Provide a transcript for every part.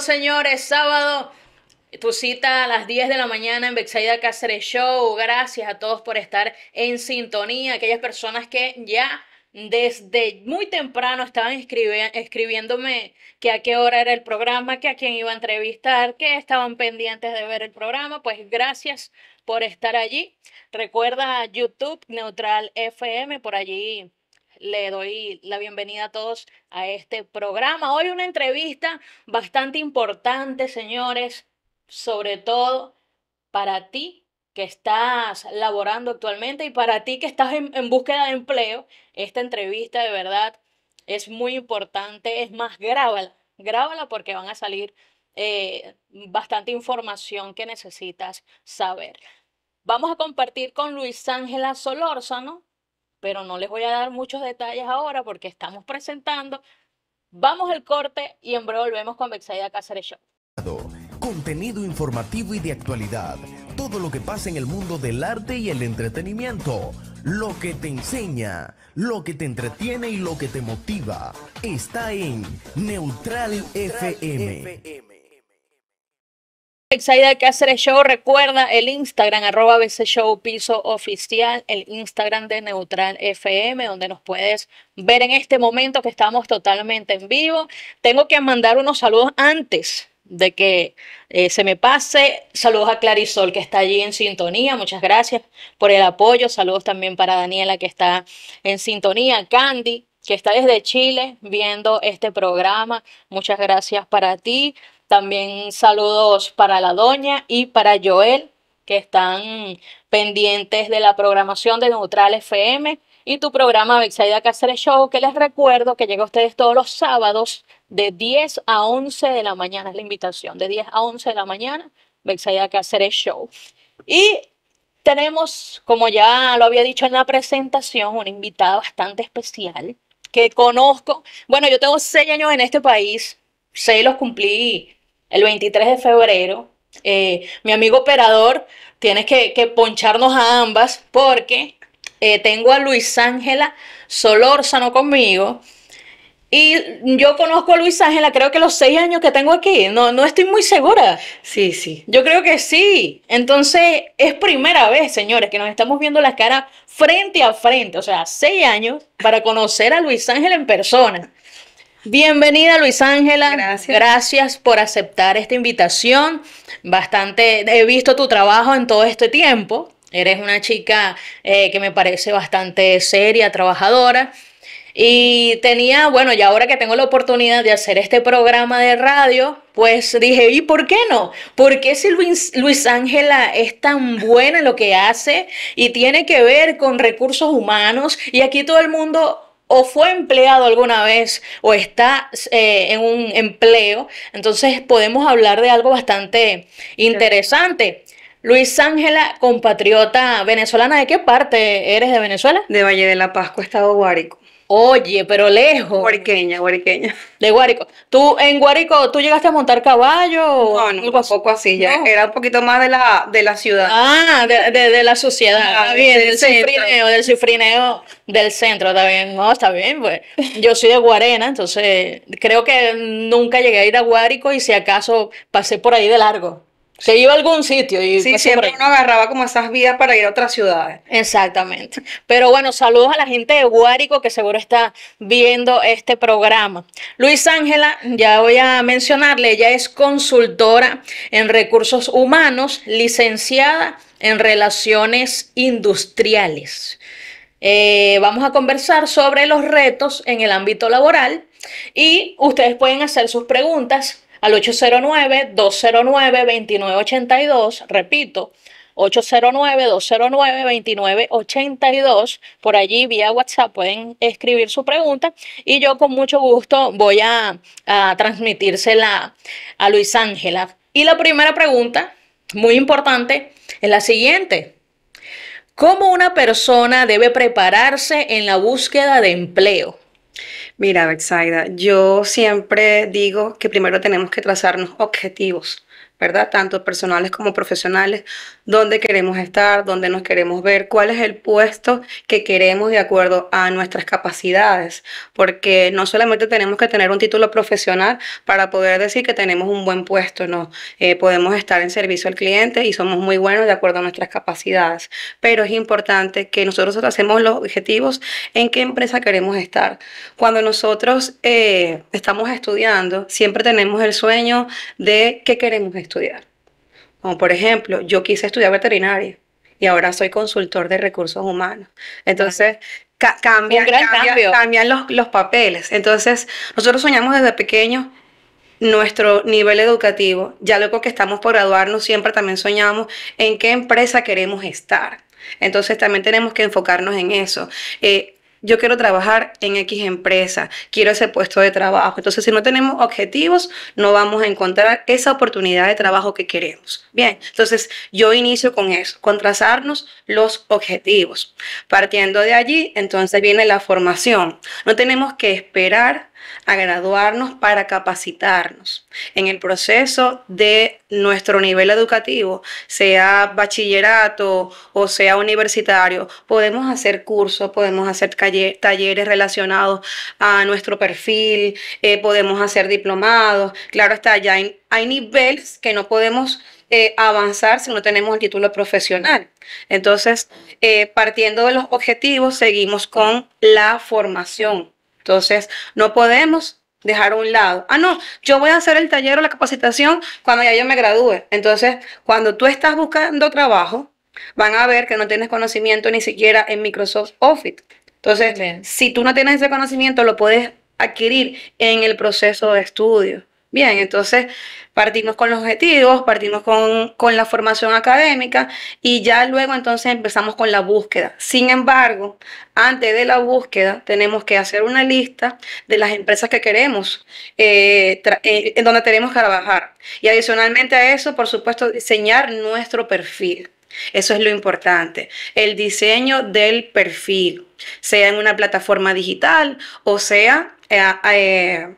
señores, sábado. Tu cita a las 10 de la mañana en Bexaida Cáceres Show. Gracias a todos por estar en sintonía. Aquellas personas que ya desde muy temprano estaban escribiéndome que a qué hora era el programa, que a quién iba a entrevistar, que estaban pendientes de ver el programa. Pues gracias por estar allí. Recuerda YouTube Neutral FM, por allí le doy la bienvenida a todos a este programa. Hoy una entrevista bastante importante, señores, sobre todo para ti que estás laborando actualmente y para ti que estás en, búsqueda de empleo. Esta entrevista de verdad es muy importante, es más, grábala, grábala porque van a salir eh, bastante información que necesitas saber. Vamos a compartir con Luis Ángela Solórzano, pero no les voy a dar muchos detalles ahora porque estamos presentando. Vamos al corte y en breve volvemos con Bexaida Cáceres Show. Contenido informativo y de actualidad. Todo lo que pasa en el mundo del arte y el entretenimiento. Lo que te enseña, lo que te entretiene y lo que te motiva está en Neutral, FM. Exaida el Show, recuerda el Instagram, arroba BC Show Piso Oficial, el Instagram de Neutral FM, donde nos puedes ver en este momento que estamos totalmente en vivo. Tengo que mandar unos saludos antes de que eh, se me pase. Saludos a Clarisol, que está allí en sintonía. Muchas gracias por el apoyo. Saludos también para Daniela, que está en sintonía. Candy, que está desde Chile viendo este programa. Muchas gracias para ti. También saludos para la doña y para Joel, que están pendientes de la programación de Neutral FM y tu programa Bexaida Cáceres Show, que les recuerdo que llega a ustedes todos los sábados de 10 a 11 de la mañana, es la invitación, de 10 a 11 de la mañana, Bexaida Cáceres Show. Y tenemos, como ya lo había dicho en la presentación, una invitada bastante especial que conozco. Bueno, yo tengo 6 años en este país, seis los cumplí el 23 de febrero. Eh, mi amigo operador, tienes que, poncharnos a ambas porque eh, tengo a Luis Ángela Solórzano conmigo. Y yo conozco a Luis Ángela, creo que los seis años que tengo aquí, no, no estoy muy segura. Sí, sí. Yo creo que sí. Entonces, es primera vez, señores, que nos estamos viendo las caras frente a frente. O sea, seis años para conocer a Luis Ángela en persona. Bienvenida Luis Ángela. Gracias. por aceptar esta invitación. Bastante he visto tu trabajo en todo este tiempo. Eres una chica eh, que me parece bastante seria, trabajadora. Y tenía, bueno, y ahora que tengo la oportunidad de hacer este programa de radio, pues dije, ¿y por qué no? ¿Por qué si Luis Ángela es tan buena en lo que hace y tiene que ver con recursos humanos y aquí todo el mundo o fue empleado alguna vez o está eh, en un empleo, entonces podemos hablar de algo bastante interesante. Luis Ángela, compatriota venezolana, ¿de qué parte eres de Venezuela? De Valle de la Pascua, Estado Guárico. Oye, pero lejos. Guariqueña, guariqueña. De Guárico. ¿Tú en Guárico, tú llegaste a montar caballo? No, no, poco así, ya. Era un poquito más de la, de la ciudad. Ah, de, de, la sociedad. Ah, bien, del, cifrineo del del centro, está bien. No, está bien, pues. Yo soy de Guarena, entonces creo que nunca llegué a ir a Guárico y si acaso pasé por ahí de largo. Se iba a algún sitio y siempre uno agarraba como esas vías para ir a otras ciudades. Exactamente. Pero bueno, saludos a la gente de Guárico que seguro está viendo este programa. Luis Ángela, ya voy a mencionarle, ella es consultora en recursos humanos, licenciada en relaciones industriales. Eh, vamos a conversar sobre los retos en el ámbito laboral y ustedes pueden hacer sus preguntas al 809-209-2982, repito, 809-209-2982. Por allí, vía WhatsApp, pueden escribir su pregunta y yo con mucho gusto voy a, transmitírsela a Luis Ángela. Y la primera pregunta, muy importante, es la siguiente. ¿Cómo una persona debe prepararse en la búsqueda de empleo? Mira, Betsaida, yo siempre digo que primero tenemos que trazarnos objetivos. ¿verdad? Tanto personales como profesionales, dónde queremos estar, dónde nos queremos ver, cuál es el puesto que queremos de acuerdo a nuestras capacidades, porque no solamente tenemos que tener un título profesional para poder decir que tenemos un buen puesto, no, eh, podemos estar en servicio al cliente y somos muy buenos de acuerdo a nuestras capacidades, pero es importante que nosotros hacemos los objetivos en qué empresa queremos estar. Cuando nosotros eh, estamos estudiando, siempre tenemos el sueño de qué queremos estar estudiar. Como por ejemplo, yo quise estudiar veterinaria y ahora soy consultor de recursos humanos. Entonces, cambian, los, papeles. Entonces, nosotros soñamos desde pequeños nuestro nivel educativo, ya luego que estamos por graduarnos, siempre también soñamos en qué empresa queremos estar. Entonces también tenemos que enfocarnos en eso. Eh, yo quiero trabajar en X empresa, quiero ese puesto de trabajo. Entonces, si no tenemos objetivos, no vamos a encontrar esa oportunidad de trabajo que queremos. Bien, entonces yo inicio con eso, con trazarnos los objetivos. Partiendo de allí, entonces viene la formación. No tenemos que esperar a graduarnos para capacitarnos en el proceso de nuestro nivel educativo, sea bachillerato o sea universitario. Podemos hacer cursos, podemos hacer talleres relacionados a nuestro perfil, eh, podemos hacer diplomados. Claro está, ya hay, niveles que no podemos eh, avanzar si no tenemos el título profesional. Entonces, eh, partiendo de los objetivos, seguimos con la formación. Entonces, no podemos dejar a un lado. Ah, no, yo voy a hacer el taller o la capacitación cuando ya yo me gradúe. Entonces, cuando tú estás buscando trabajo, van a ver que no tienes conocimiento ni siquiera en Microsoft Office. Entonces, si tú no tienes ese conocimiento, lo puedes adquirir en el proceso de estudio. Bien, entonces partimos con los objetivos, partimos con, la formación académica y ya luego entonces empezamos con la búsqueda. Sin embargo, antes de la búsqueda tenemos que hacer una lista de las empresas que queremos, eh, eh, en donde tenemos que trabajar. Y adicionalmente a eso, por supuesto, diseñar nuestro perfil. Eso es lo importante, el diseño del perfil, sea en una plataforma digital o sea... Eh,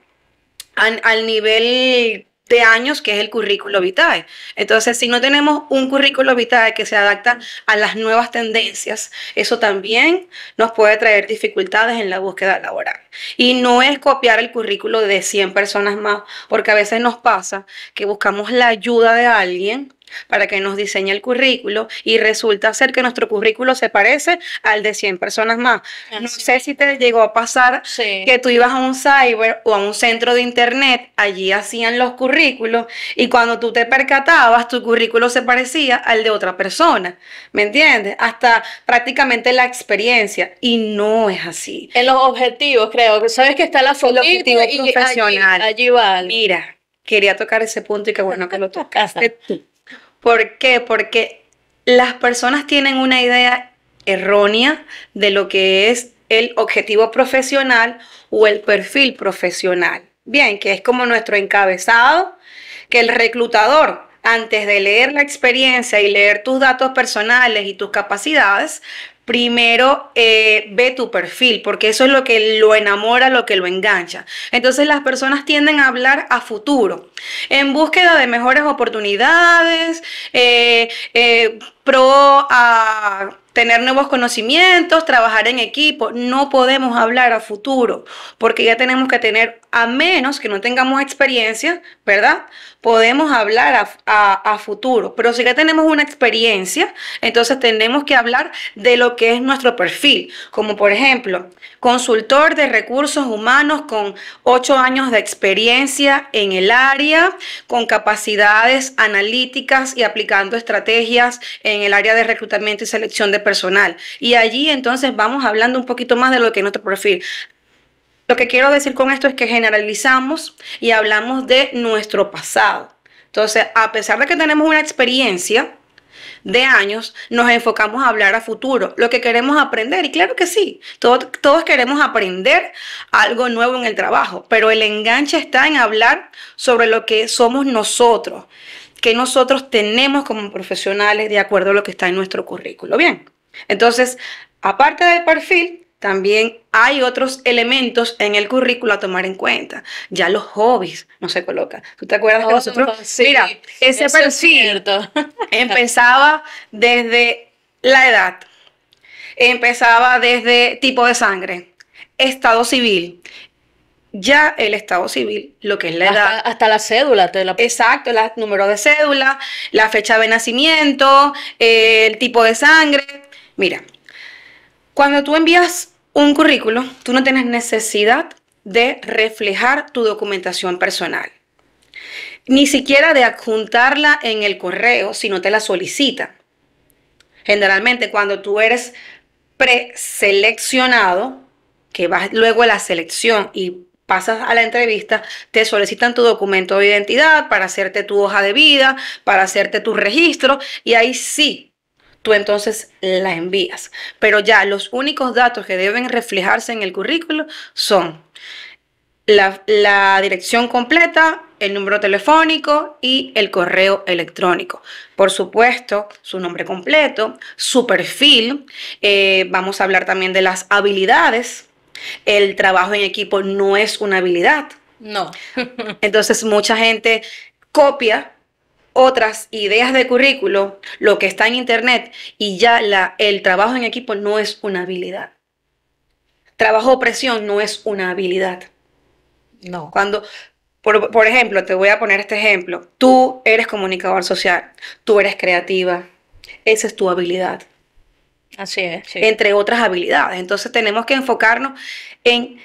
al, nivel de años, que es el currículo vitae. Entonces, si no tenemos un currículo vitae que se adapta a las nuevas tendencias, eso también nos puede traer dificultades en la búsqueda laboral. Y no es copiar el currículo de 100 personas más, porque a veces nos pasa que buscamos la ayuda de alguien para que nos diseñe el currículo y resulta ser que nuestro currículo se parece al de 100 personas más. No sé si te llegó a pasar que tú ibas a un cyber o a un centro de internet, allí hacían los currículos y cuando tú te percatabas, tu currículo se parecía al de otra persona, ¿me entiendes? Hasta prácticamente la experiencia y no es así. En los objetivos, creo, sabes que está la foto objetivo profesional. allí, Mira, quería tocar ese punto y qué bueno que lo tocaste ¿Por qué? Porque las personas tienen una idea errónea de lo que es el objetivo profesional o el perfil profesional. Bien, que es como nuestro encabezado, que el reclutador, antes de leer la experiencia y leer tus datos personales y tus capacidades, primero eh, ve tu perfil, porque eso es lo que lo enamora, lo que lo engancha. Entonces las personas tienden a hablar a futuro, en búsqueda de mejores oportunidades, eh, eh, pro a tener nuevos conocimientos, trabajar en equipo. No podemos hablar a futuro, porque ya tenemos que tener, a menos que no tengamos experiencia, ¿verdad? podemos hablar a, futuro, pero si ya tenemos una experiencia, entonces tenemos que hablar de lo que es nuestro perfil, como por ejemplo, consultor de recursos humanos con ocho años de experiencia en el área, con capacidades analíticas y aplicando estrategias en el área de reclutamiento y selección de personal. Y allí entonces vamos hablando un poquito más de lo que es nuestro perfil. Lo que quiero decir con esto es que generalizamos y hablamos de nuestro pasado. Entonces, a pesar de que tenemos una experiencia de años, nos enfocamos a hablar a futuro, lo que queremos aprender. Y claro que sí, todos, queremos aprender algo nuevo en el trabajo, pero el enganche está en hablar sobre lo que somos nosotros, que nosotros tenemos como profesionales de acuerdo a lo que está en nuestro currículo. Bien, entonces, aparte del perfil, también hay otros elementos en el currículo a tomar en cuenta. Ya los hobbies no se colocan. ¿Tú te acuerdas de oh, nosotros? mira, ese perfil empezaba desde la edad, empezaba desde tipo de sangre, estado civil. Ya el estado civil, lo que es la edad. Hasta la cédula. Exacto, el número de cédula, la fecha de nacimiento, el tipo de sangre. Mira, cuando tú envías un currículo, tú no tienes necesidad de reflejar tu documentación personal, ni siquiera de adjuntarla en el correo si no te la solicitan. Generalmente cuando tú eres preseleccionado, que vas luego a la selección y pasas a la entrevista, te solicitan tu documento de identidad para hacerte tu hoja de vida, para hacerte tu registro y ahí sí entonces la envías. Pero ya los únicos datos que deben reflejarse en el currículo son la, dirección completa, el número telefónico y el correo electrónico. Por supuesto, su nombre completo, su perfil. Eh, vamos a hablar también de las habilidades. El trabajo en equipo no es una habilidad. No. Entonces mucha gente copia otras ideas de currículo, lo que está en internet y ya el trabajo en equipo no es una habilidad. Trabajo o presión no es una habilidad. No. Cuando, por, ejemplo, te voy a poner este ejemplo. Tú eres comunicador social, tú eres creativa, esa es tu habilidad. Así es. Entre otras habilidades. Entonces tenemos que enfocarnos en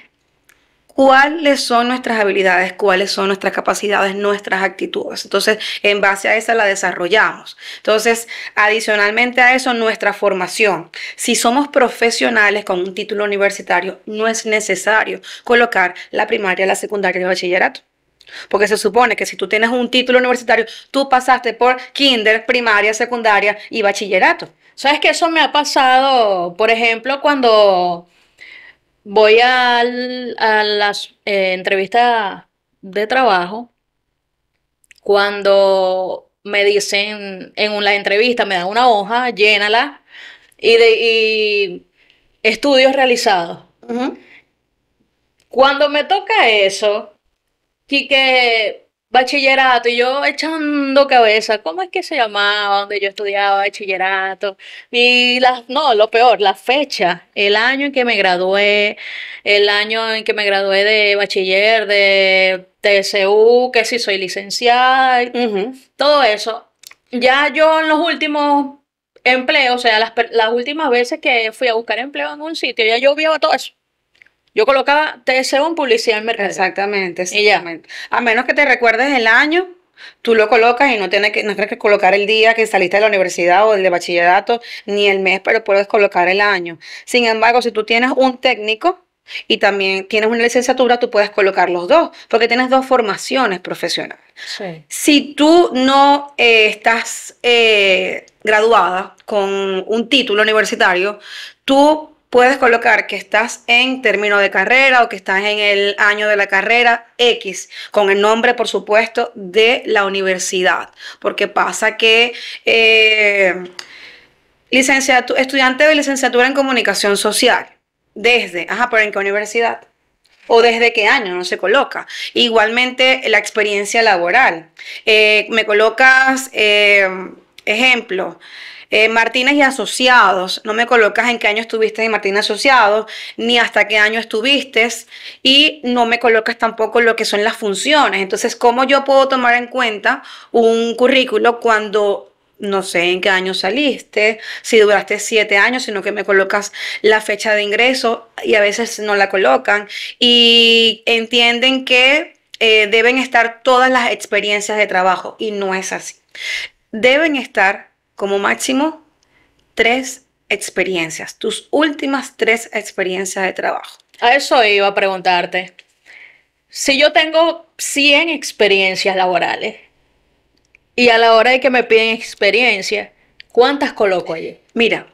cuáles son nuestras habilidades, cuáles son nuestras capacidades, nuestras actitudes. Entonces, en base a esa la desarrollamos. Entonces, adicionalmente a eso, nuestra formación. Si somos profesionales con un título universitario, no es necesario colocar la primaria, la secundaria y el bachillerato. Porque se supone que si tú tienes un título universitario, tú pasaste por kinder, primaria, secundaria y bachillerato. ¿Sabes que eso me ha pasado, por ejemplo, cuando voy a las eh, entrevistas de trabajo cuando me dicen en una entrevista, me dan una hoja, llénala y, de, estudios realizados. Cuando me toca eso, y que bachillerato y yo echando cabeza, ¿cómo es que se llamaba? donde yo estudiaba bachillerato? Y las, no, lo peor, la fecha, el año en que me gradué, el año en que me gradué de bachiller, de TSU, que si soy licenciada, todo eso. Ya yo en los últimos empleos, o sea, las, las últimas veces que fui a buscar empleo en un sitio, ya yo viaba todo eso. Yo colocaba en publicidad en Mercado. Exactamente, exactamente. A menos que te recuerdes el año, tú lo colocas y no tienes, que, no que colocar el día que saliste de la universidad o el de bachillerato, ni el mes, pero puedes colocar el año. Sin embargo, si tú tienes un técnico, y también tienes una licenciatura, tú puedes colocar los dos, porque tienes dos formaciones profesionales. Sí. Si tú no eh, estás eh, graduada con un título universitario, tú puedes colocar que estás en término de carrera o que estás en el año de la carrera X, con el nombre, por supuesto, de la universidad. Porque pasa que eh, estudiante de licenciatura en comunicación social. Desde, ajá, pero ¿en qué universidad? o desde qué año no se coloca. Igualmente la experiencia laboral. Eh, me colocas, eh, ejemplo, eh, Martínez y Asociados, no me colocas en qué año estuviste en Martínez Asociados, ni hasta qué año estuviste, y no me colocas tampoco lo que son las funciones. Entonces, ¿cómo yo puedo tomar en cuenta un currículo cuando no sé en qué año saliste, si duraste siete años, sino que me colocas la fecha de ingreso y a veces no la colocan y entienden que eh, deben estar todas las experiencias de trabajo y no es así. Deben estar como máximo tres experiencias, tus últimas tres experiencias de trabajo. A eso iba a preguntarte. Si yo tengo 100 experiencias laborales y a la hora de que me piden experiencia, ¿cuántas coloco allí? Mira,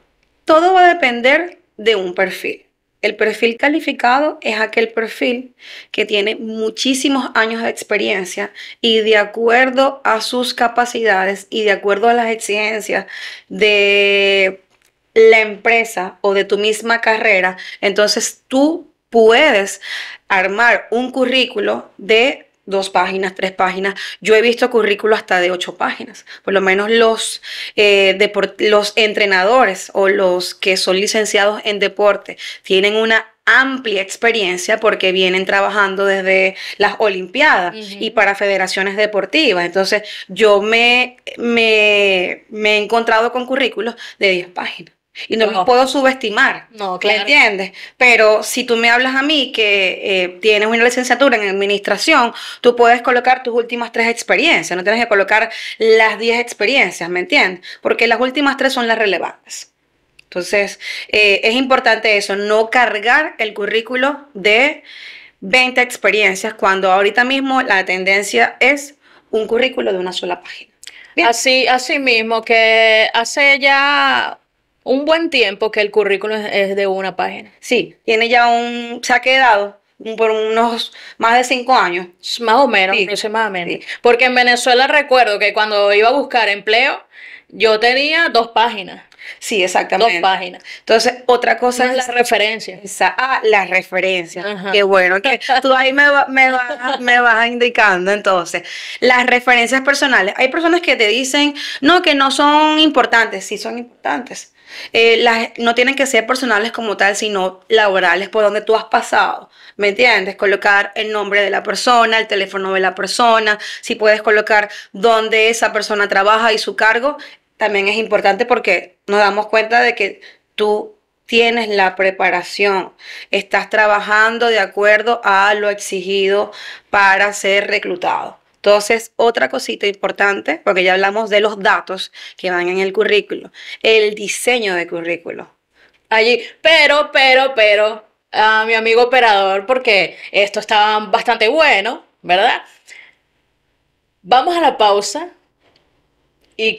todo va a depender de un perfil. El perfil calificado es aquel perfil que tiene muchísimos años de experiencia y de acuerdo a sus capacidades y de acuerdo a las exigencias de la empresa o de tu misma carrera, entonces tú puedes armar un currículo de dos páginas, tres páginas. Yo he visto currículos hasta de ocho páginas. Por lo menos los, eh, los entrenadores o los que son licenciados en deporte tienen una amplia experiencia porque vienen trabajando desde las Olimpiadas y para federaciones deportivas. Entonces yo me, me, he encontrado con currículos de diez páginas. Y no, los puedo subestimar. No, claro. ¿Me entiendes? Pero si tú me hablas a mí que eh, tienes una licenciatura en administración, tú puedes colocar tus últimas tres experiencias. No tienes que colocar las diez experiencias, ¿me entiendes? Porque las últimas tres son las relevantes. Entonces, eh, es importante eso, no cargar el currículo de 20 experiencias cuando ahorita mismo la tendencia es un currículo de una sola página. Así, así mismo, que hace ya un buen tiempo que el currículum es, de una página. Sí, tiene ya un, se ha quedado por unos más de cinco años. Más o menos, Porque en Venezuela recuerdo que cuando iba a buscar empleo, yo tenía dos páginas. Sí, exactamente. Dos páginas. Entonces, otra cosa es las la referencias. ah, las referencias. Qué bueno que tú ahí me, me, me vas indicando. Entonces, las referencias personales. Hay personas que te dicen, no, que no son importantes. Sí, son importantes. Eh, las, no tienen que ser personales como tal, sino laborales, por donde tú has pasado. ¿Me entiendes? Colocar el nombre de la persona, el teléfono de la persona, si puedes colocar dónde esa persona trabaja y su cargo, también es importante porque nos damos cuenta de que tú tienes la preparación, estás trabajando de acuerdo a lo exigido para ser reclutado. Entonces, otra cosita importante, porque ya hablamos de los datos que van en el currículo, el diseño de currículo. Allí, pero, pero, pero, a mi amigo operador, porque esto estaba bastante bueno, ¿verdad? Vamos a la pausa y,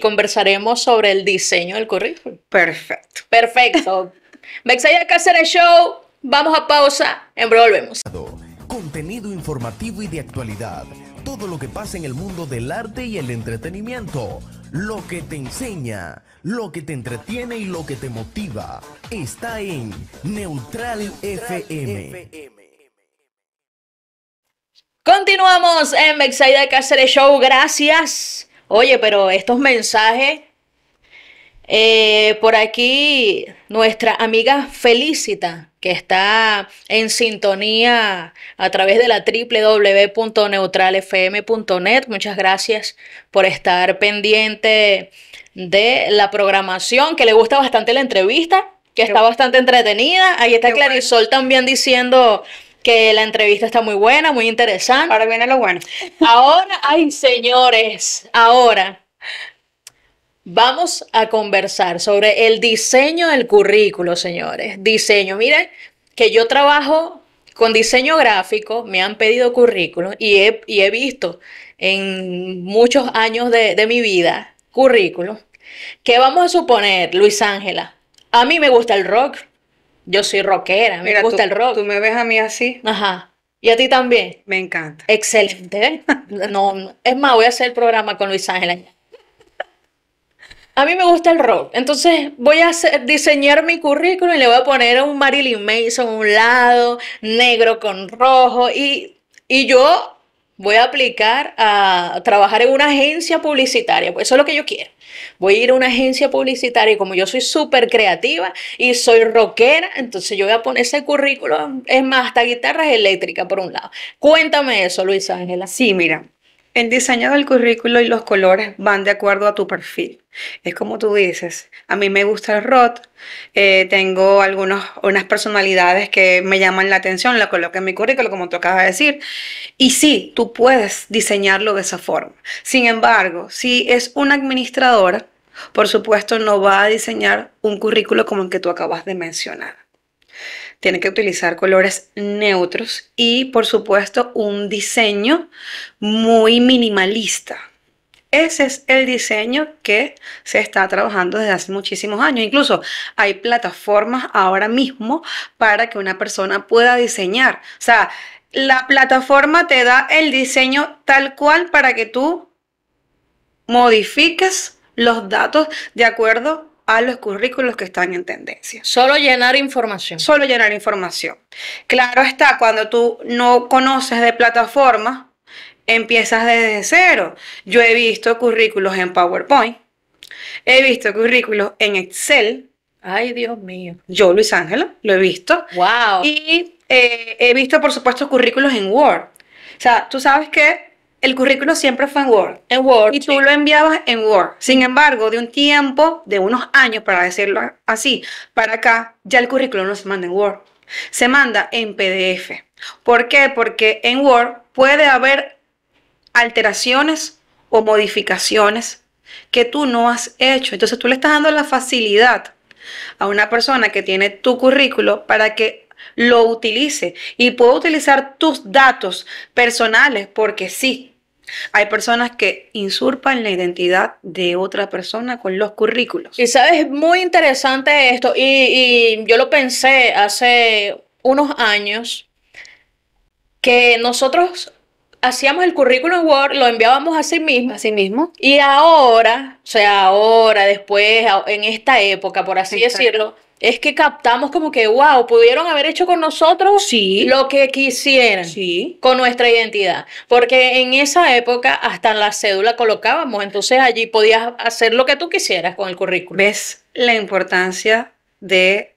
conversaremos sobre el diseño del currículo. Perfecto. Perfecto. Mexaya Cáceres Show, vamos a pausa, en breve volvemos. Contenido informativo y de actualidad todo lo que pasa en el mundo del arte y el entretenimiento. Lo que te enseña, lo que te entretiene y lo que te motiva está en Neutral, FM. Continuamos en Mexaida Cáceres Show. Gracias. Oye, pero estos mensajes eh, por aquí nuestra amiga Felicita, que está en sintonía a través de la www.neutralfm.net. Muchas gracias por estar pendiente de la programación, que le gusta bastante la entrevista, que está bastante entretenida. Ahí está Clarisol también diciendo que la entrevista está muy buena, muy interesante. Ahora viene lo bueno. Ahora, ay señores, ahora Vamos a conversar sobre el diseño del currículo, señores. Diseño, miren que yo trabajo con diseño gráfico, me han pedido currículos y he, visto en muchos años de, mi vida currículos. ¿Qué vamos a suponer, Luis Ángela? A mí me gusta el rock. Yo soy rockera, me gusta el rock. Tú me ves a mí así. Ajá. ¿Y a ti también? Me encanta. Excelente. ¿eh? No, es más, voy a hacer el programa con Luis Ángela a mí me gusta el rock, entonces voy a diseñar mi currículum y le voy a poner un Marilyn Mason un lado, negro con rojo, y, yo voy a aplicar a trabajar en una agencia publicitaria, pues eso es lo que yo quiero. Voy a ir a una agencia publicitaria y como yo soy súper creativa y soy rockera, entonces yo voy a poner ese currículum, es más, hasta guitarras eléctricas por un lado. Cuéntame eso, Luis Ángela. Sí, mira, el diseño del currículo y los colores van de acuerdo a tu perfil. Es como tú dices, a mí me gusta el rot, eh, tengo algunos, unas personalidades que me llaman la atención, la coloco en mi currículo, como tú acabas de decir. Y sí, tú puedes diseñarlo de esa forma. Sin embargo, si es una administradora, por supuesto no va a diseñar un currículo como el que tú acabas de mencionar tiene que utilizar colores neutros y por supuesto un diseño muy minimalista. Ese es el diseño que se está trabajando desde hace muchísimos años. Incluso hay plataformas ahora mismo para que una persona pueda diseñar. O sea, la plataforma te da el diseño tal cual para que tú modifiques los datos de acuerdo a los currículos que están en tendencia. Solo llenar información. Solo llenar información. Claro está, cuando tú no conoces de plataforma, empiezas desde cero. Yo he visto currículos en PowerPoint, he visto currículos en Excel. Ay, Dios mío. Yo, Luis Ángelo, lo he visto. Wow. Y eh, he visto, por supuesto, currículos en Word. O sea, tú sabes que el currículo siempre fue en Word. En Word. Y tú lo enviabas en Word. Sin embargo, de un tiempo, de unos años, para decirlo así, para acá, ya el currículo no se manda en Word. Se manda en PDF. ¿Por qué? Porque en Word puede haber alteraciones o modificaciones que tú no has hecho. Entonces tú le estás dando la facilidad a una persona que tiene tu currículo para que lo utilice y puedo utilizar tus datos personales porque sí. Hay personas que insurpan la identidad de otra persona con los currículos. Y sabes, muy interesante esto. Y, yo lo pensé hace unos años que nosotros hacíamos el currículum en Word, lo enviábamos a sí mismo. A sí mismo. Y ahora, o sea, ahora, después, en esta época, por así decirlo, es que captamos como que, wow, pudieron haber hecho con nosotros lo que quisieran con nuestra identidad. Porque en esa época hasta en la cédula colocábamos, entonces allí podías hacer lo que tú quisieras con el currículum. ¿Ves la importancia de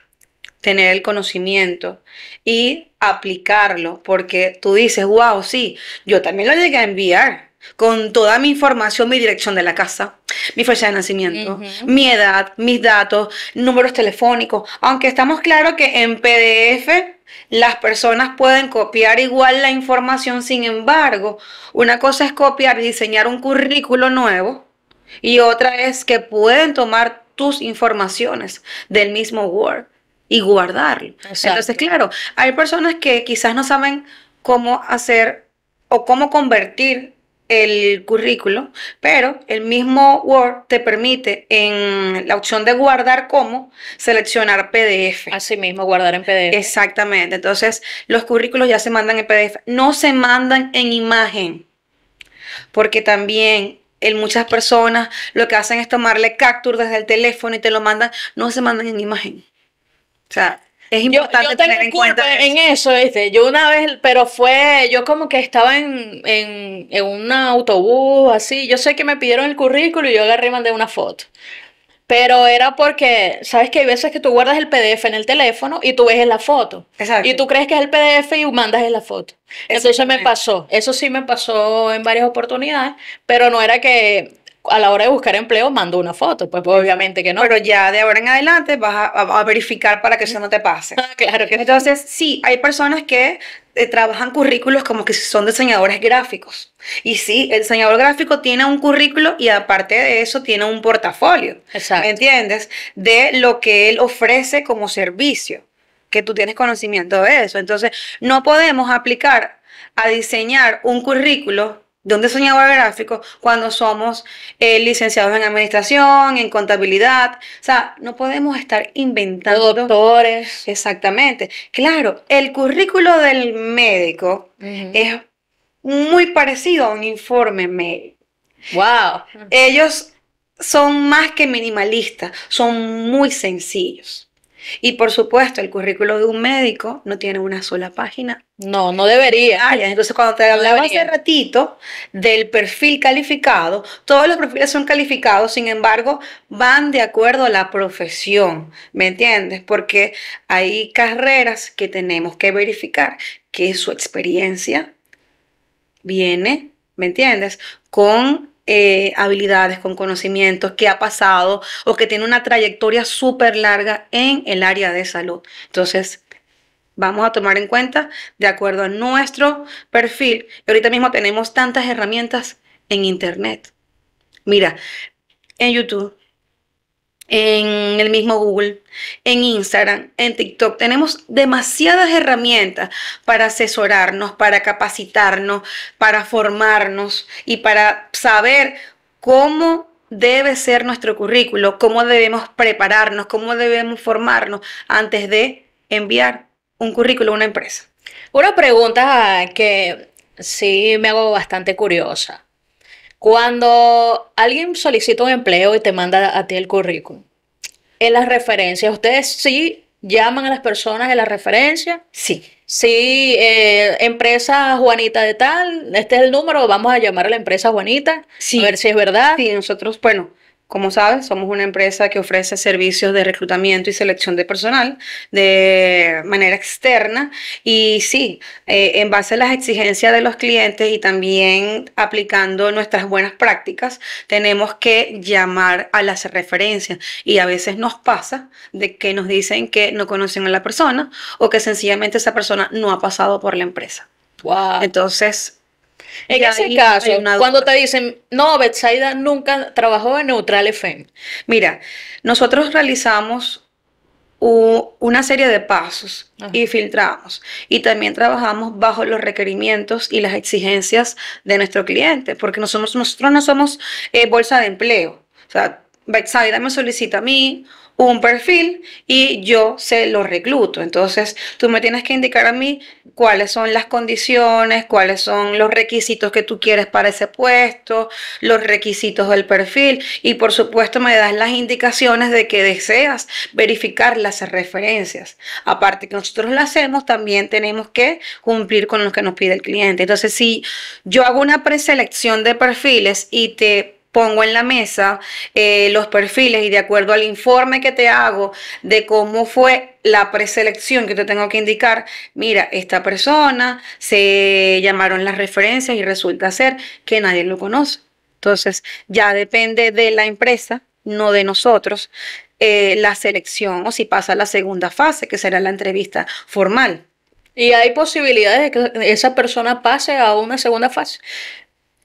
tener el conocimiento y aplicarlo? Porque tú dices, wow, sí, yo también lo llegué a enviar con toda mi información, mi dirección de la casa, mi fecha de nacimiento, mi edad, mis datos, números telefónicos, aunque estamos claros que en PDF las personas pueden copiar igual la información, sin embargo, una cosa es copiar y diseñar un currículo nuevo y otra es que pueden tomar tus informaciones del mismo Word y guardarlo. Entonces, claro, hay personas que quizás no saben cómo hacer o cómo convertir el currículo, pero el mismo Word te permite en la opción de guardar como seleccionar PDF. Así mismo, guardar en PDF. Exactamente. Entonces, los currículos ya se mandan en PDF, no se mandan en imagen, porque también en muchas personas lo que hacen es tomarle capture desde el teléfono y te lo mandan, no se mandan en imagen. O sea, es importante tener en cuenta. En eso, ¿viste? Yo una vez, pero fue, yo como que estaba en, un autobús, así. Yo sé que me pidieron el currículo y yo agarré y mandé una foto. Pero era porque, sabes que hay veces que tú guardas el PDF en el teléfono y tú ves en la foto. Exacto. Y tú crees que es el PDF y mandas en la foto. Entonces me pasó. Eso sí me pasó en varias oportunidades, pero no era que a la hora de buscar empleo mando una foto, pues, pues, obviamente que no. Pero ya de ahora en adelante vas a, verificar para que eso no te pase. Ah, claro que Entonces, sí, hay personas que eh, trabajan currículos como que son diseñadores gráficos. Y sí, el diseñador gráfico tiene un currículo y aparte de eso tiene un portafolio. entiendes? De lo que él ofrece como servicio, que tú tienes conocimiento de eso. Entonces, no podemos aplicar a diseñar un currículo ¿Dónde soñaba el gráfico cuando somos eh, licenciados en administración, en contabilidad. O sea, no podemos estar inventando. Doctores. Exactamente. Claro, el currículo del médico es muy parecido a un informe médico. ¡Wow! Ellos son más que minimalistas, son muy sencillos. Y por supuesto, el currículo de un médico no tiene una sola página. No, no debería. Ah, entonces, cuando te hablaba hace ratito del perfil calificado, todos los perfiles son calificados, sin embargo, van de acuerdo a la profesión, ¿me entiendes? Porque hay carreras que tenemos que verificar que su experiencia viene, ¿me entiendes? Con eh, habilidades, con conocimientos, que ha pasado o que tiene una trayectoria súper larga en el área de salud. Entonces, vamos a tomar en cuenta de acuerdo a nuestro perfil. Y ahorita mismo tenemos tantas herramientas en Internet. Mira, en YouTube, en el mismo Google, en Instagram, en TikTok. Tenemos demasiadas herramientas para asesorarnos, para capacitarnos, para formarnos y para saber cómo debe ser nuestro currículo, cómo debemos prepararnos, cómo debemos formarnos antes de enviar un currículo a una empresa. Una pregunta que sí me hago bastante curiosa. Cuando alguien solicita un empleo y te manda a ti el currículum, en las referencias, ¿ustedes sí llaman a las personas en las referencias? Sí. Sí, eh, empresa Juanita de tal, este es el número, vamos a llamar a la empresa Juanita, a ver si es verdad. Sí, nosotros, bueno, como sabes, somos una empresa que ofrece servicios de reclutamiento y selección de personal de manera externa y sí, eh, en base a las exigencias de los clientes y también aplicando nuestras buenas prácticas, tenemos que llamar a las referencias y a veces nos pasa de que nos dicen que no conocen a la persona o que sencillamente esa persona no ha pasado por la empresa. Wow. Entonces, en ese caso, cuando te dicen, no, Betsaida nunca trabajó en Neutral FM. Mira, nosotros realizamos una serie de pasos y filtramos. Y también trabajamos bajo los requerimientos y las exigencias de nuestro cliente, porque nosotros, no somos eh, bolsa de empleo. O sea, Betsaida me solicita a mí un perfil y yo se lo recluto. Entonces, tú me tienes que indicar a mí cuáles son las condiciones, cuáles son los requisitos que tú quieres para ese puesto, los requisitos del perfil y por supuesto me das las indicaciones de que deseas verificar las referencias. Aparte que nosotros lo hacemos, también tenemos que cumplir con lo que nos pide el cliente. Entonces, si yo hago una preselección de perfiles y te pongo en la mesa eh, los perfiles y de acuerdo al informe que te hago de cómo fue la preselección que te tengo que indicar, mira, esta persona se llamaron las referencias y resulta ser que nadie lo conoce. Entonces, ya depende de la empresa, no de nosotros, eh, la selección o si pasa a la segunda fase, que será la entrevista formal. Y hay posibilidades de que esa persona pase a una segunda fase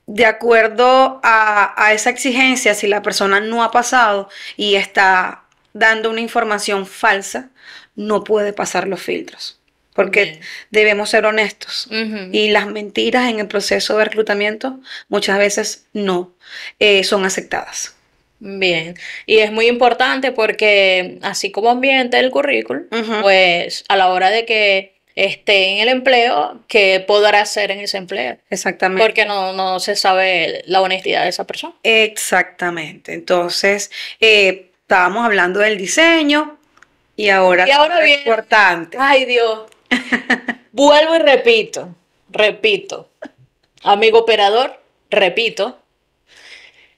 de acuerdo a, esa exigencia, si la persona no ha pasado y está dando una información falsa, no puede pasar los filtros. Porque debemos ser honestos. Y las mentiras en el proceso de reclutamiento muchas veces no eh, son aceptadas. Bien, y es muy importante porque así como ambiente el currículum, pues a la hora de que esté en el empleo, que podrá hacer en ese empleo. Exactamente. Porque no, se sabe la honestidad de esa persona. Exactamente. Entonces, eh, estábamos hablando del diseño y ahora, y ahora bien, importante. Ay Dios. Vuelvo y repito, repito. Amigo operador, repito.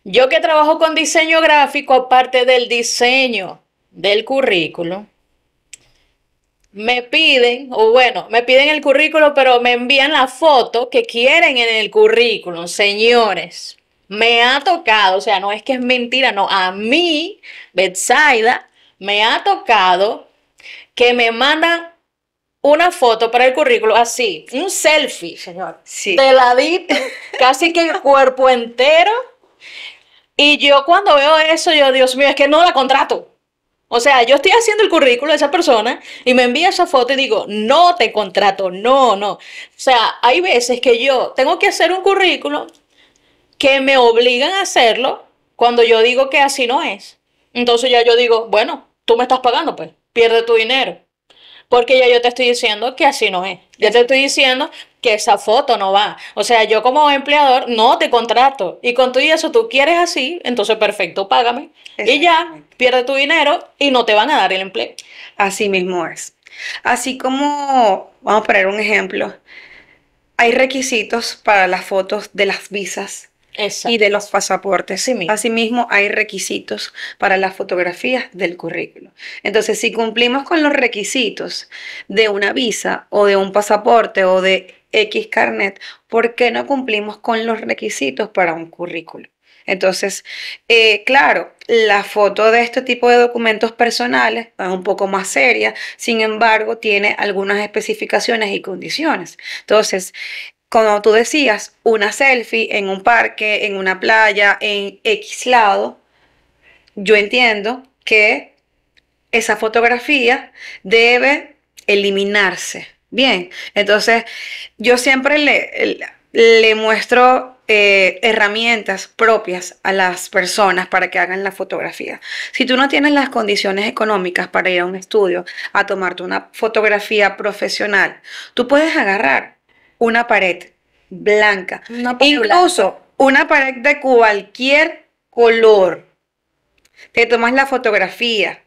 Yo que trabajo con diseño gráfico, aparte del diseño del currículum, me piden, o bueno, me piden el currículo, pero me envían la foto que quieren en el currículum, señores. Me ha tocado, o sea, no es que es mentira, no, a mí, Betsaida, me ha tocado que me mandan una foto para el currículo así, un selfie, señor. Sí. di casi que el cuerpo entero. Y yo cuando veo eso, yo, Dios mío, es que no la contrato. O sea, yo estoy haciendo el currículo de esa persona y me envía esa foto y digo, no te contrato, no, no. O sea, hay veces que yo tengo que hacer un currículo que me obligan a hacerlo cuando yo digo que así no es. Entonces ya yo digo, bueno, tú me estás pagando, pues pierde tu dinero. Porque ya yo te estoy diciendo que así no es. Yo te estoy diciendo que esa foto no va. O sea, yo como empleador no te contrato. Y con todo eso tú quieres así, entonces perfecto, págame. Y ya, pierde tu dinero y no te van a dar el empleo. Así mismo es. Así como, vamos a poner un ejemplo, hay requisitos para las fotos de las visas y de los pasaportes. Sí, Asimismo, hay requisitos para las fotografías del currículo. Entonces, si cumplimos con los requisitos de una visa o de un pasaporte o de X carnet, ¿por qué no cumplimos con los requisitos para un currículo? Entonces, eh, claro, la foto de este tipo de documentos personales es un poco más seria, sin embargo, tiene algunas especificaciones y condiciones. Entonces, como tú decías, una selfie en un parque, en una playa, en X lado, yo entiendo que esa fotografía debe eliminarse. Bien, entonces yo siempre le, le muestro eh, herramientas propias a las personas para que hagan la fotografía. Si tú no tienes las condiciones económicas para ir a un estudio a tomarte una fotografía profesional, tú puedes agarrar una pared blanca. Incluso una pared de cualquier color. Te tomas la fotografía.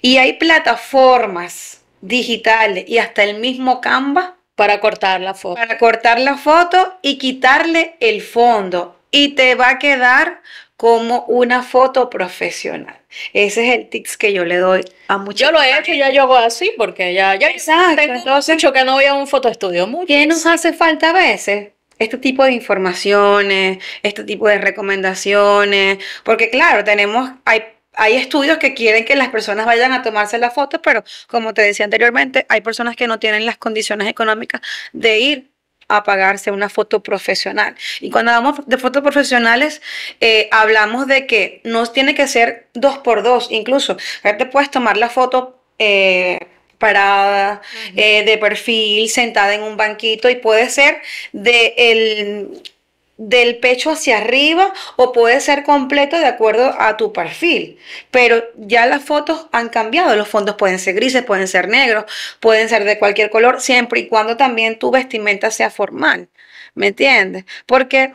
Y hay plataformas digitales y hasta el mismo Canva. Para cortar la foto. Para cortar la foto y quitarle el fondo. Y te va a quedar como una foto profesional. Ese es el tips que yo le doy a muchos. Yo lo he hecho, ya yo hago así, porque ya, ya Exacto, tengo entonces, hecho, que no voy a un estudio Mucho. ¿Qué nos hace falta a veces? Este tipo de informaciones, este tipo de recomendaciones, porque claro, tenemos, hay hay estudios que quieren que las personas vayan a tomarse las fotos, pero como te decía anteriormente, hay personas que no tienen las condiciones económicas de ir a pagarse una foto profesional. Y cuando hablamos de fotos profesionales, eh, hablamos de que no tiene que ser dos por dos, incluso. Te puedes tomar la foto eh, parada, eh, de perfil, sentada en un banquito, y puede ser de el del pecho hacia arriba o puede ser completo de acuerdo a tu perfil. Pero ya las fotos han cambiado, los fondos pueden ser grises, pueden ser negros, pueden ser de cualquier color, siempre y cuando también tu vestimenta sea formal. ¿Me entiendes? Porque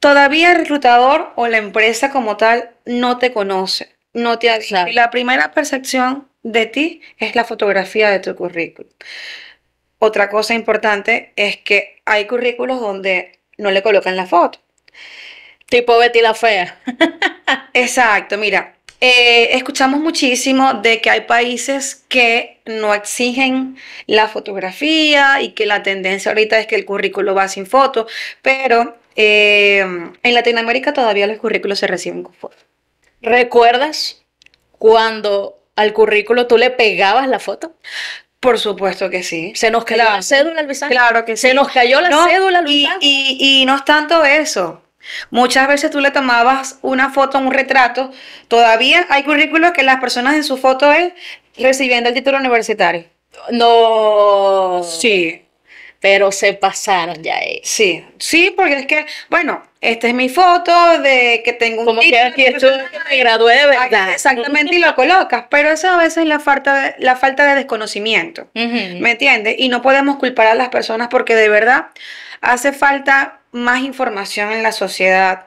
todavía el reclutador o la empresa como tal no te conoce, no te claro. La primera percepción de ti es la fotografía de tu currículum. Otra cosa importante es que hay currículos donde no le colocan la foto. Tipo Betty la Fea. Exacto, mira, eh, escuchamos muchísimo de que hay países que no exigen la fotografía y que la tendencia ahorita es que el currículo va sin foto, pero eh, en Latinoamérica todavía los currículos se reciben con foto. ¿Recuerdas cuando al currículo tú le pegabas la foto? Por supuesto que sí. Se nos cayó la cédula, al visaje. Claro que sí. Se nos cayó la cédula, al y, y, y no es tanto eso. Muchas veces tú le tomabas una foto, un retrato. Todavía hay currículos que las personas en su foto es recibiendo el título universitario. No. Sí pero se pasaron ya ahí. Sí, sí, porque es que, bueno, esta es mi foto de que tengo un Como que aquí estoy, me gradué de verdad. Exactamente, y lo colocas, pero eso a veces es la falta de, la falta de desconocimiento, ¿me entiendes? Y no podemos culpar a las personas porque de verdad hace falta más información en la sociedad.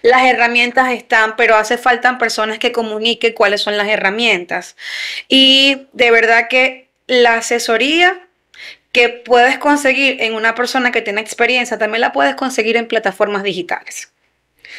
Las herramientas están, pero hace falta personas que comuniquen cuáles son las herramientas. Y de verdad que la asesoría que puedes conseguir en una persona que tiene experiencia, también la puedes conseguir en plataformas digitales.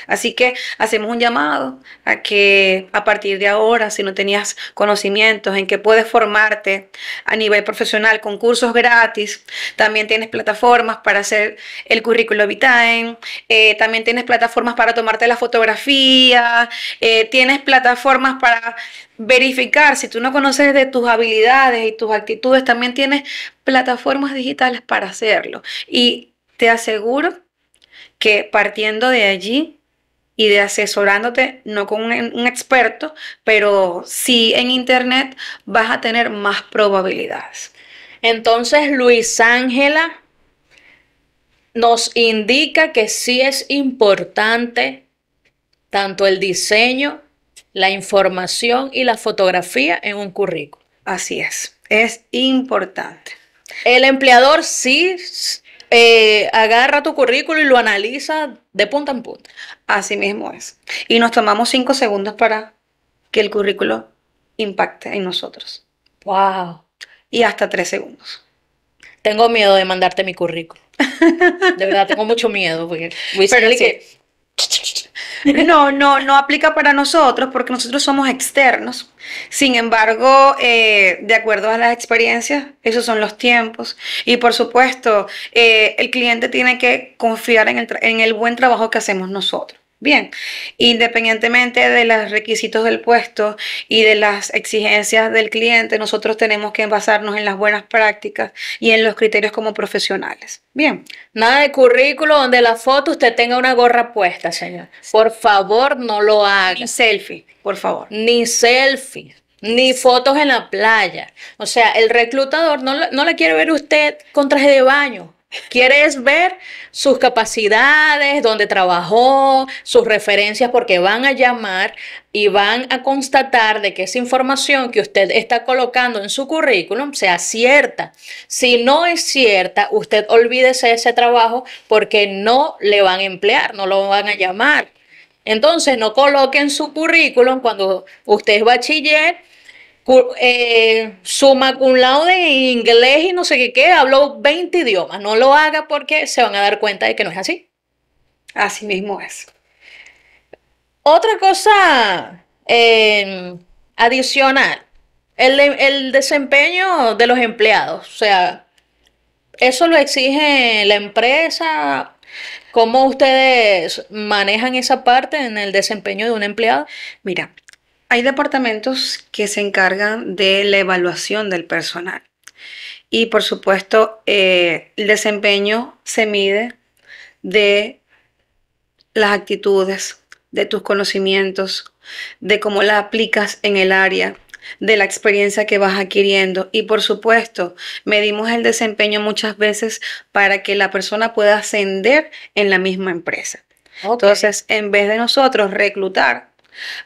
Así que hacemos un llamado a que a partir de ahora, si no tenías conocimientos en que puedes formarte a nivel profesional con cursos gratis, también tienes plataformas para hacer el currículo vitae, eh, también tienes plataformas para tomarte la fotografía, eh, tienes plataformas para verificar si tú no conoces de tus habilidades y tus actitudes, también tienes plataformas digitales para hacerlo. Y te aseguro que partiendo de allí y de asesorándote, no con un, experto, pero sí en Internet vas a tener más probabilidades. Entonces, Luis Ángela nos indica que sí es importante tanto el diseño, la información y la fotografía en un currículum. Así es, es importante. El empleador sí eh, agarra tu currículo y lo analiza de punta en punta. Así mismo es. Y nos tomamos cinco segundos para que el currículo impacte en nosotros. ¡Wow! Y hasta tres segundos. Tengo miedo de mandarte mi currículo. De verdad, tengo mucho miedo. Pero que no, no, no aplica para nosotros porque nosotros somos externos. Sin embargo, eh, de acuerdo a las experiencias, esos son los tiempos. Y por supuesto, eh, el cliente tiene que confiar en el, en el buen trabajo que hacemos nosotros. Bien, independientemente de los requisitos del puesto y de las exigencias del cliente, nosotros tenemos que basarnos en las buenas prácticas y en los criterios como profesionales. Bien. Nada de currículo donde la foto usted tenga una gorra puesta, señor. Por favor, no lo haga. Ni selfie, por favor. Ni selfie ni fotos en la playa. O sea, el reclutador no, no quiere ver usted con traje de baño. Quieres ver sus capacidades, dónde trabajó, sus referencias, porque van a llamar y van a constatar de que esa información que usted está colocando en su currículum sea cierta. Si no es cierta, usted olvídese de ese trabajo porque no le van a emplear, no lo van a llamar. Entonces, no coloquen su currículum cuando usted es bachiller eh, suma con laude en inglés y no sé qué, qué, habló 20 idiomas. No lo haga porque se van a dar cuenta de que no es así. Así mismo es. Otra cosa em, adicional, el, el desempeño de los empleados. O sea, eso lo exige la empresa, ¿Cómo ustedes manejan esa parte en el desempeño de un empleado? Mira, hay departamentos que se encargan de la evaluación del personal. Y por supuesto, eh, el desempeño se mide de las actitudes, de tus conocimientos, de cómo la aplicas en el área, de la experiencia que vas adquiriendo. Y por supuesto, medimos el desempeño muchas veces para que la persona pueda ascender en la misma empresa. Entonces, en vez de nosotros reclutar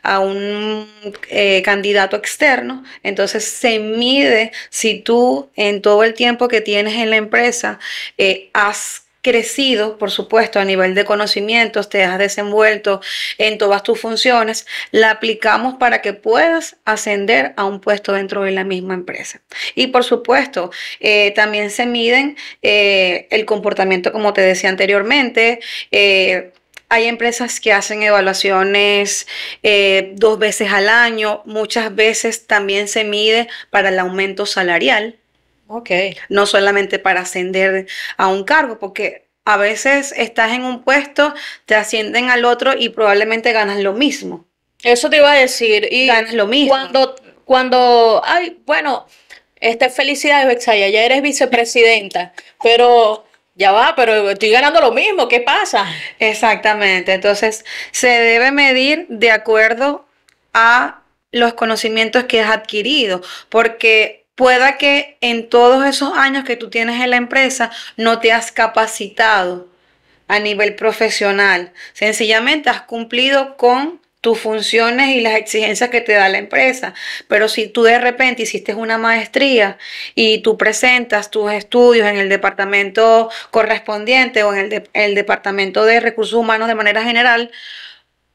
a un eh, candidato externo. Entonces se mide si tú en todo el tiempo que tienes en la empresa eh, has crecido, por supuesto, a nivel de conocimientos, te has desenvuelto en todas tus funciones, la aplicamos para que puedas ascender a un puesto dentro de la misma empresa. Y por supuesto, eh, también se miden el comportamiento, como te decía anteriormente, hay empresas que hacen evaluaciones eh, dos veces al año, muchas veces también se mide para el aumento salarial. Ok. No solamente para ascender a un cargo, porque a veces estás en un puesto, te ascienden al otro y probablemente ganas lo mismo. Eso te iba a decir. Y ganas lo mismo. Cuando, cuando, ay, bueno, esta felicidad, Bexaya, ya eres vicepresidenta, pero ya va, pero estoy ganando lo mismo, ¿qué pasa? Exactamente, entonces se debe medir de acuerdo a los conocimientos que has adquirido, porque pueda que en todos esos años que tú tienes en la empresa no te has capacitado a nivel profesional, sencillamente has cumplido con tus funciones y las exigencias que te da la empresa. Pero si tú de repente hiciste una maestría y tú presentas tus estudios en el departamento correspondiente o en el, departamento de recursos humanos de manera general,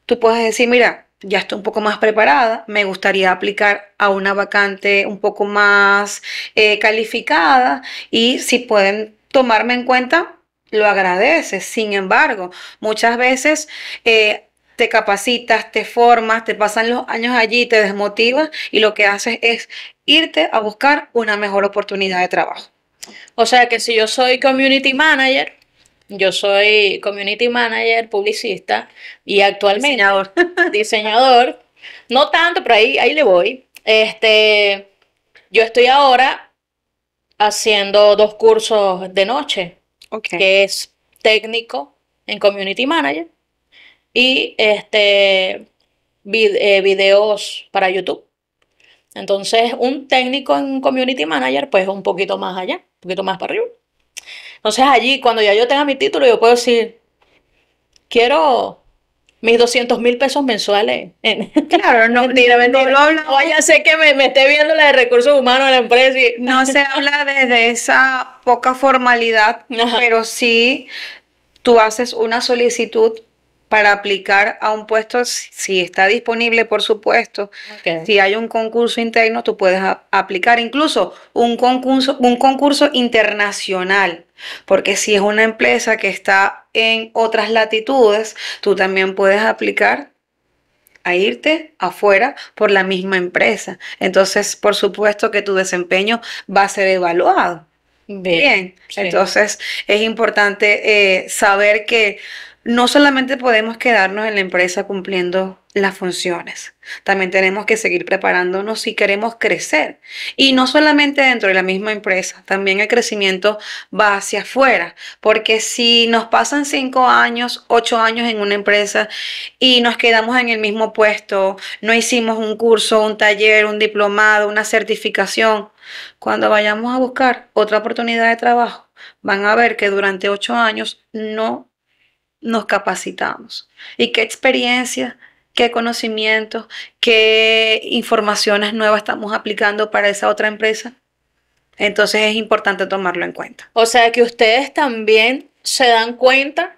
tú puedes decir, mira, ya estoy un poco más preparada, me gustaría aplicar a una vacante un poco más eh, calificada y si pueden tomarme en cuenta, lo agradeces. Sin embargo, muchas veces... Eh, te capacitas, te formas, te pasan los años allí, te desmotivas y lo que haces es irte a buscar una mejor oportunidad de trabajo. O sea que si yo soy community manager, yo soy community manager, publicista y actualmente diseñador, diseñador no tanto, pero ahí, ahí le voy. Este, yo estoy ahora haciendo dos cursos de noche, que es técnico en community manager y este, eh, videos para YouTube. Entonces, un técnico en Community Manager, pues un poquito más allá, un poquito más para arriba. Entonces, allí, cuando ya yo tenga mi título, yo puedo decir, quiero mis 200 mil pesos mensuales. claro, no, directamente no, no, habla. Vaya, sé que me, me, esté viendo la de recursos humanos de la empresa. no se habla desde esa poca formalidad, pero sí tú haces una solicitud para aplicar a un puesto, si está disponible, por supuesto. Si hay un concurso interno, tú puedes aplicar incluso un concurso, un concurso internacional, porque si es una empresa que está en otras latitudes, tú también puedes aplicar a irte afuera por la misma empresa. Entonces, por supuesto que tu desempeño va a ser evaluado. Bien, entonces es importante eh, saber que no solamente podemos quedarnos en la empresa cumpliendo las funciones, también tenemos que seguir preparándonos si queremos crecer. Y no solamente dentro de la misma empresa, también el crecimiento va hacia afuera, porque si nos pasan cinco años, ocho años en una empresa y nos quedamos en el mismo puesto, no hicimos un curso, un taller, un diplomado, una certificación, cuando vayamos a buscar otra oportunidad de trabajo, van a ver que durante ocho años no nos capacitamos y qué experiencia, qué conocimientos, qué informaciones nuevas estamos aplicando para esa otra empresa. Entonces es importante tomarlo en cuenta. O sea que ustedes también se dan cuenta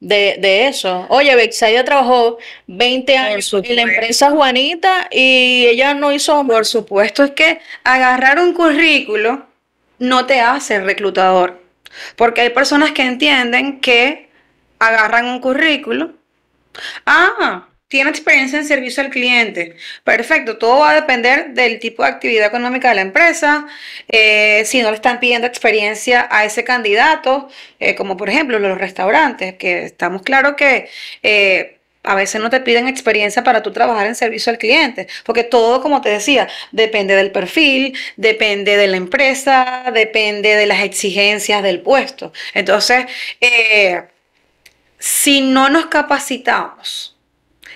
de, de eso. Oye, Bexaya trabajó 20 años en la empresa Juanita y ella no hizo... Por supuesto, es que agarrar un currículo no te hace reclutador. Porque hay personas que entienden que agarran un currículo. Ah, tiene experiencia en servicio al cliente. Perfecto, todo va a depender del tipo de actividad económica de la empresa. Eh, si no le están pidiendo experiencia a ese candidato, eh, como por ejemplo los restaurantes, que estamos claros que... Eh, a veces no te piden experiencia para tú trabajar en servicio al cliente, porque todo, como te decía, depende del perfil, depende de la empresa, depende de las exigencias del puesto. Entonces, eh, si no nos capacitamos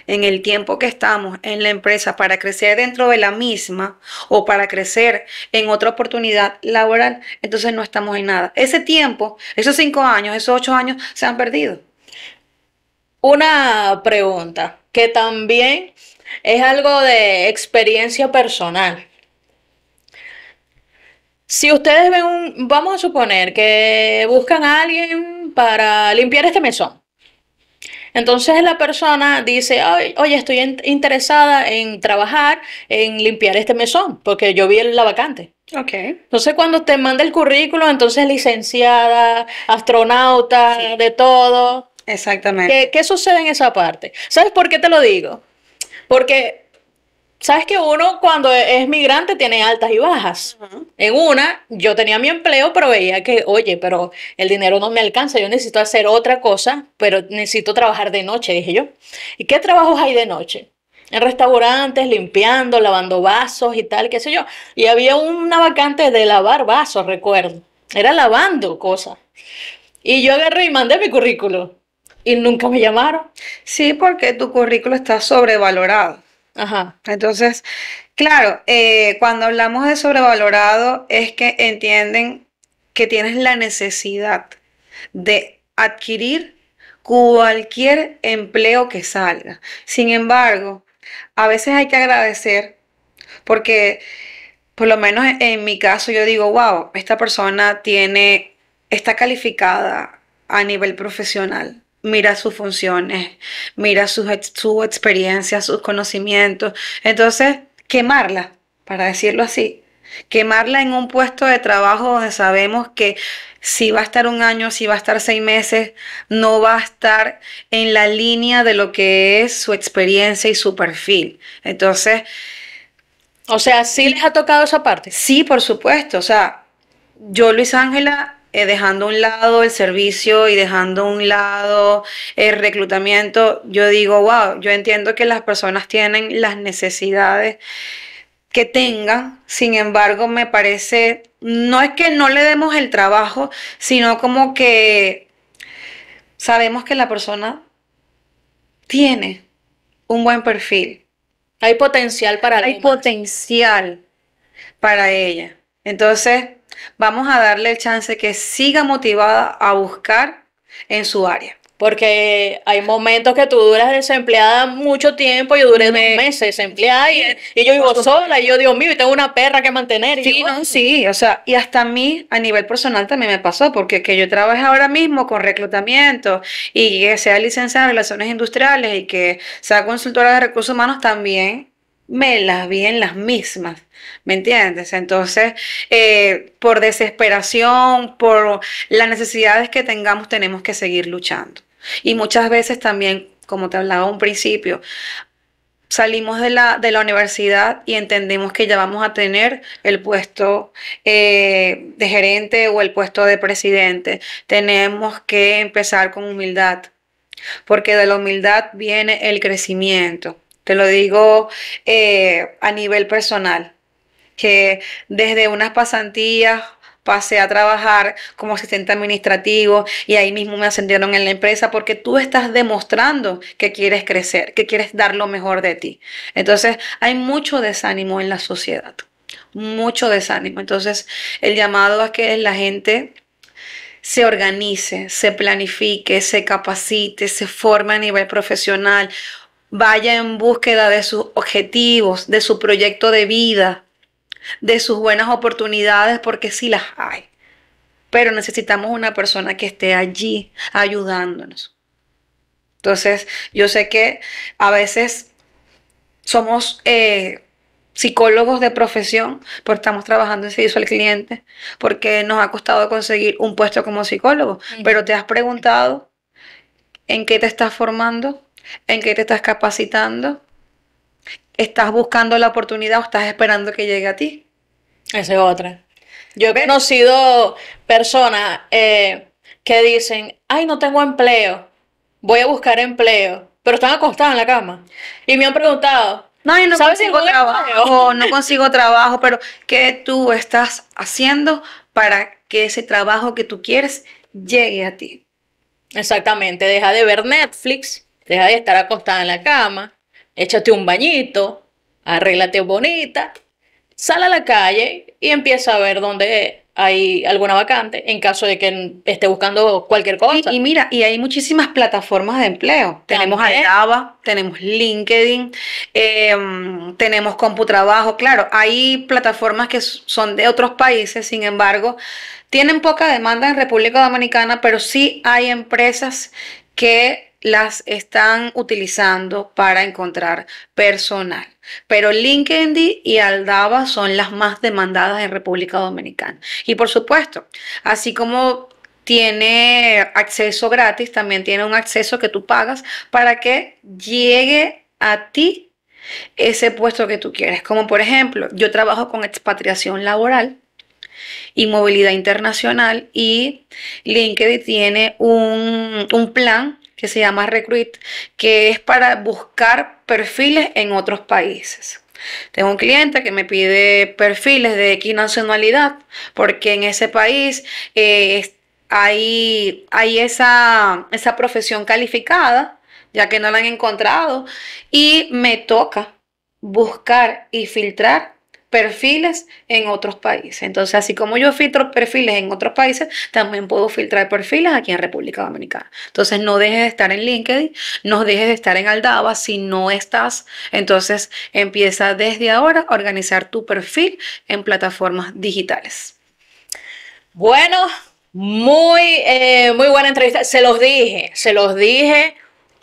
en el tiempo que estamos en la empresa para crecer dentro de la misma o para crecer en otra oportunidad laboral, entonces no estamos en nada. Ese tiempo, esos cinco años, esos ocho años se han perdido. Una pregunta que también es algo de experiencia personal. Si ustedes ven vamos a suponer que buscan a alguien para limpiar este mesón entonces la persona dice, oye, estoy interesada en trabajar, en limpiar este mesón, porque yo vi la vacante. Okay. Entonces cuando te manda el currículum, entonces licenciada, astronauta, de todo. Exactamente. ¿Qué sucede en esa parte? ¿Sabes por qué te lo digo? Porque sabes que uno cuando e-, es migrante tiene altas y bajas. En una, yo tenía mi empleo, pero veía que, oye, pero el dinero no me alcanza, yo necesito hacer otra cosa, pero necesito trabajar de noche, dije yo. ¿Y qué trabajos hay de noche? En restaurantes, limpiando, lavando vasos y tal, qué sé yo. Y había una vacante de lavar vasos, recuerdo. Era lavando cosas. Y yo agarré y mandé mi currículo. Y nunca me llamaron. Sí, porque tu currículo está sobrevalorado. Ajá. Entonces, claro, eh, cuando hablamos de sobrevalorado es que entienden que tienes la necesidad de adquirir cualquier empleo que salga. Sin embargo, a veces hay que agradecer porque por lo menos en mi caso yo digo, wow, esta persona tiene, está calificada a nivel profesional, mira sus funciones, mira su experiencia, sus conocimientos. Entonces, quemarla, para decirlo así, quemarla en un puesto de trabajo donde sabemos que si va a estar un año, si va a estar seis meses, no va a estar en la línea de lo que es su experiencia y su perfil. Entonces... O sea, ¿sí les ha tocado esa parte? Sí, por supuesto. O sea, yo, Luis Ángela, eh, dejando un lado el servicio y dejando un lado el reclutamiento, yo digo, wow, yo entiendo que las personas tienen las necesidades que tengan, sin embargo, me parece, no es que no le demos el trabajo, sino como que sabemos que la persona tiene un buen perfil. Hay potencial para Hay potencial para ella. Entonces, vamos a darle el chance que siga motivada a buscar en su área. Porque hay momentos que tú duras desempleada mucho tiempo, yo duré dos meses desempleada y, yo vivo sola y yo, Dios mío, y tengo una perra que mantener. sí, sí, o sea, y hasta a mí a nivel personal también me pasó, porque que yo trabaje ahora mismo con reclutamiento y que sea licenciada en relaciones industriales y que sea consultora de recursos humanos también me las vi en las mismas, ¿me entiendes? Entonces, eh, por desesperación, por las necesidades que tengamos, tenemos que seguir luchando. Y muchas veces también, como te hablaba un principio, salimos de la, universidad y entendemos que ya vamos a tener el puesto eh, de gerente o el puesto de presidente. Tenemos que empezar con humildad, porque de la humildad viene el crecimiento. Te lo digo eh, a nivel personal, que desde unas pasantías pasé a trabajar como asistente administrativo y ahí mismo me ascendieron en la empresa porque tú estás demostrando que quieres crecer, que quieres dar lo mejor de ti. Entonces hay mucho desánimo en la sociedad, mucho desánimo. Entonces el llamado a que la gente se organice, se planifique, se capacite, se forme a nivel profesional vaya en búsqueda de sus objetivos, de su proyecto de vida, de sus buenas oportunidades, porque sí las hay. Pero necesitamos una persona que esté allí ayudándonos. Entonces, yo sé que a veces somos eh, psicólogos de profesión, porque estamos trabajando en servicio al cliente, porque nos ha costado conseguir un puesto como psicólogo. Pero te has preguntado en qué te estás formando, ¿En qué te estás capacitando? ¿Estás buscando la oportunidad o estás esperando que llegue a ti? Esa es otra. Yo he conocido personas eh, que dicen, ay, no tengo empleo, voy a buscar empleo, pero están acostadas en la cama. Y me han preguntado, no, no ¿sabes consigo si trabajo, no consigo trabajo, pero ¿qué tú estás haciendo para que ese trabajo que tú quieres llegue a ti? Exactamente, deja de ver Netflix, Deja de estar acostada en la cama, échate un bañito, arréglate bonita, sal a la calle y empieza a ver dónde hay alguna vacante en caso de que esté buscando cualquier cosa. Y, mira, y hay muchísimas plataformas de empleo. Tenemos Alaba, tenemos LinkedIn, em, tenemos Computrabajo. Claro, hay plataformas que son de otros países, sin embargo, tienen poca demanda en República Dominicana, pero sí hay empresas que las están utilizando para encontrar personal. Pero LinkedIn y Aldaba son las más demandadas en República Dominicana. Y por supuesto, así como tiene acceso gratis, también tiene un acceso que tú pagas para que llegue a ti ese puesto que tú quieres. Como por ejemplo, yo trabajo con expatriación laboral y movilidad internacional y LinkedIn tiene un, un plan que se llama Recruit, que es para buscar perfiles en otros países. Tengo un cliente que me pide perfiles de X nacionalidad, porque en ese país eh, hay, esa, esa profesión calificada, ya que no la han encontrado, y me toca buscar y filtrar perfiles en otros países. Entonces, así como yo filtro perfiles en otros países, también puedo filtrar perfiles aquí en República Dominicana. Entonces, no dejes de estar en LinkedIn, no dejes de estar en Aldaba si no estás. Entonces, empieza desde ahora a organizar tu perfil en plataformas digitales. Bueno, muy, eh, muy buena entrevista. Se los dije, se los dije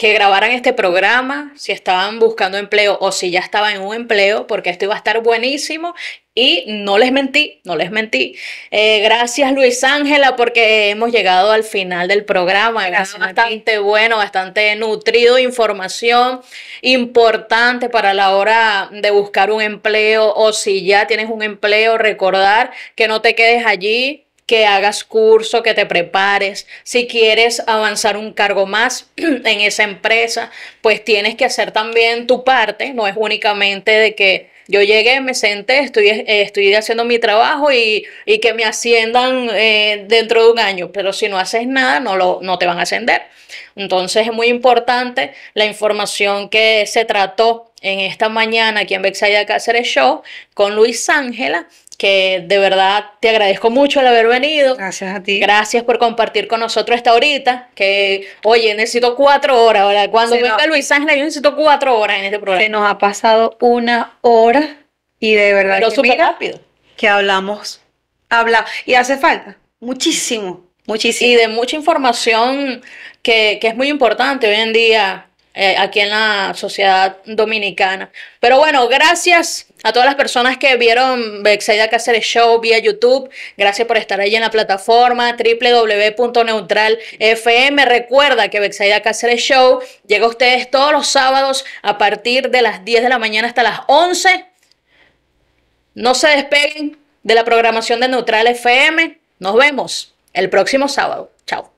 que grabaran este programa, si estaban buscando empleo o si ya estaban en un empleo, porque esto iba a estar buenísimo. Y no les mentí, no les mentí. Eh, gracias Luis Ángela porque hemos llegado al final del programa. bastante bueno, bastante nutrido, información importante para la hora de buscar un empleo o si ya tienes un empleo, recordar que no te quedes allí que hagas curso, que te prepares. Si quieres avanzar un cargo más en esa empresa, pues tienes que hacer también tu parte, no es únicamente de que yo llegué, me senté, estoy, eh, estoy haciendo mi trabajo y, que me asciendan eh, dentro de un año, pero si no haces nada no, lo, no te van a ascender. Entonces es muy importante la información que se trató en esta mañana aquí en Bexaya Cáceres Show con Luis Ángela que de verdad te agradezco mucho el haber venido. Gracias a ti. Gracias por compartir con nosotros esta horita, que oye, necesito cuatro horas, ahora cuando se venga Luis Ángel yo necesito cuatro horas en este programa. Se nos ha pasado una hora y de verdad que rápido. que hablamos, habla y hace falta muchísimo, muchísimo. Y de mucha información que, es muy importante hoy en día eh, aquí en la sociedad dominicana. Pero bueno, gracias a todas las personas que vieron Bexaida Cáceres Show vía YouTube, gracias por estar ahí en la plataforma www.neutralfm. Recuerda que Bexaida Cáceres Show llega a ustedes todos los sábados a partir de las 10 de la mañana hasta las 11. No se despeguen de la programación de Neutral FM. Nos vemos el próximo sábado. Chao.